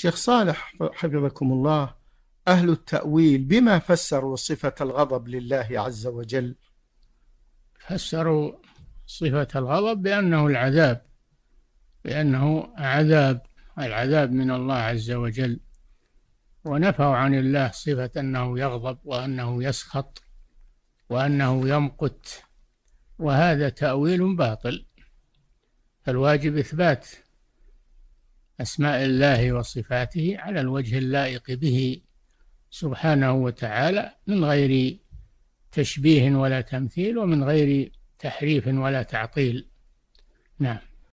شيخ صالح حفظكم الله أهل التأويل بما فسروا صفة الغضب لله عز وجل فسروا صفة الغضب بأنه العذاب بأنه عذاب العذاب من الله عز وجل ونفوا عن الله صفة أنه يغضب وأنه يسخط وأنه يمقت وهذا تأويل باطل فالواجب إثبات أسماء الله وصفاته على الوجه اللائق به سبحانه وتعالى من غير تشبيه ولا تمثيل ومن غير تحريف ولا تعطيل نعم